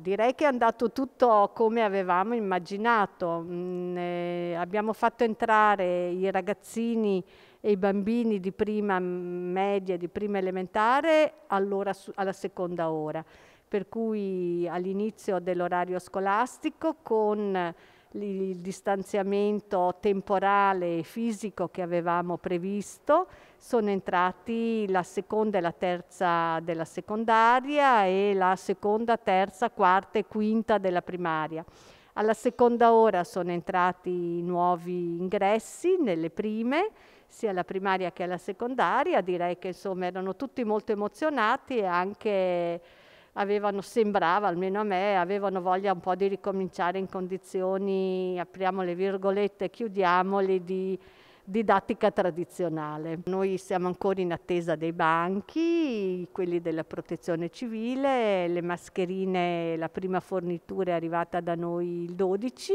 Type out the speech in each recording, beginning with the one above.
Direi che è andato tutto come avevamo immaginato. Mm, eh, abbiamo fatto entrare i ragazzini e i bambini di prima media, di prima elementare, all'ora alla seconda ora, per cui all'inizio dell'orario scolastico con il distanziamento temporale e fisico che avevamo previsto, sono entrati la seconda e la terza della secondaria e la seconda, terza, quarta e quinta della primaria. Alla seconda ora sono entrati nuovi ingressi nelle prime, sia alla primaria che alla secondaria, direi che insomma erano tutti molto emozionati e anche avevano, sembrava almeno a me, avevano voglia un po' di ricominciare in condizioni, apriamo le virgolette, chiudiamole, di didattica tradizionale. Noi siamo ancora in attesa dei banchi, quelli della protezione civile, le mascherine, la prima fornitura è arrivata da noi il 12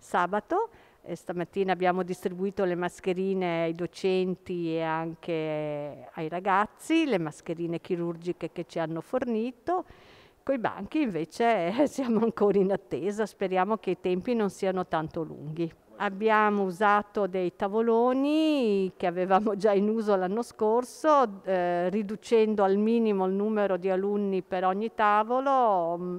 sabato e stamattina abbiamo distribuito le mascherine ai docenti e anche ai ragazzi, le mascherine chirurgiche che ci hanno fornito. Con i banchi invece siamo ancora in attesa, speriamo che i tempi non siano tanto lunghi. Abbiamo usato dei tavoloni che avevamo già in uso l'anno scorso, eh, riducendo al minimo il numero di alunni per ogni tavolo. Mm,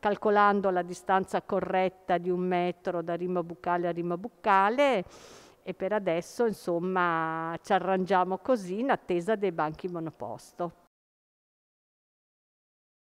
calcolando la distanza corretta di un metro da rima buccale a rima buccale e per adesso insomma ci arrangiamo così in attesa dei banchi monoposto.